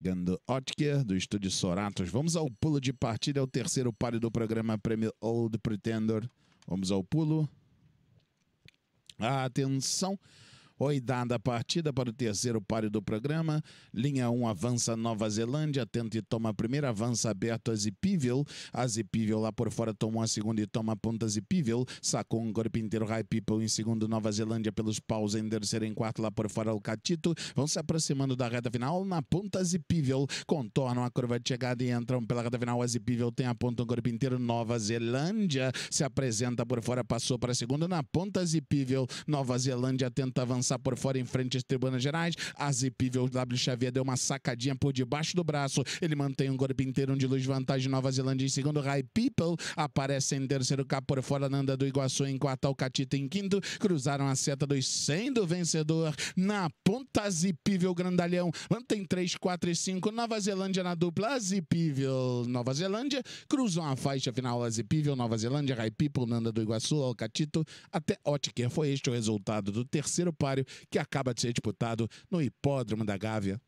Gando Otker, do estúdio Soratos. Vamos ao pulo de partida, é o terceiro páreo do programa Prêmio Old Pretender. Vamos ao pulo. Atenção! Oidada a partida para o terceiro páreo do programa. Linha 1 avança Nova Zelândia, tenta e toma a primeira, avança aberto a Zipível. A Zipível lá por fora tomou a segunda e toma a ponta Zipível. Sacou um corpo inteiro High People em segundo, Nova Zelândia pelos paus em terceiro em quarto, lá por fora o Catito. Vão se aproximando da reta final na ponta Zipível. Contornam a curva de chegada e entram pela reta final. A Zipível tem a ponta um corpo inteiro, Nova Zelândia se apresenta por fora, passou para a segunda na ponta Zipível. Nova Zelândia tenta avançar passar por fora em frente às Tribunas Gerais. A Zipível W Xavier deu uma sacadinha por debaixo do braço. Ele mantém um corpo inteiro de luz vantagem Nova Zelândia em segundo. High People aparece em terceiro cá por fora. Nanda do Iguaçu em quarto. Alcatita em quinto. Cruzaram a seta dos 100 do vencedor. Na ponta Zipível Grandalhão mantém 3, 4 e 5. Nova Zelândia na dupla. Zipível Nova Zelândia. Cruzam a faixa final. A Zipível Nova Zelândia. High People, Nanda do Iguaçu, Alcatito até Otker. Foi este o resultado do terceiro par que acaba de ser disputado no Hipódromo da Gávea.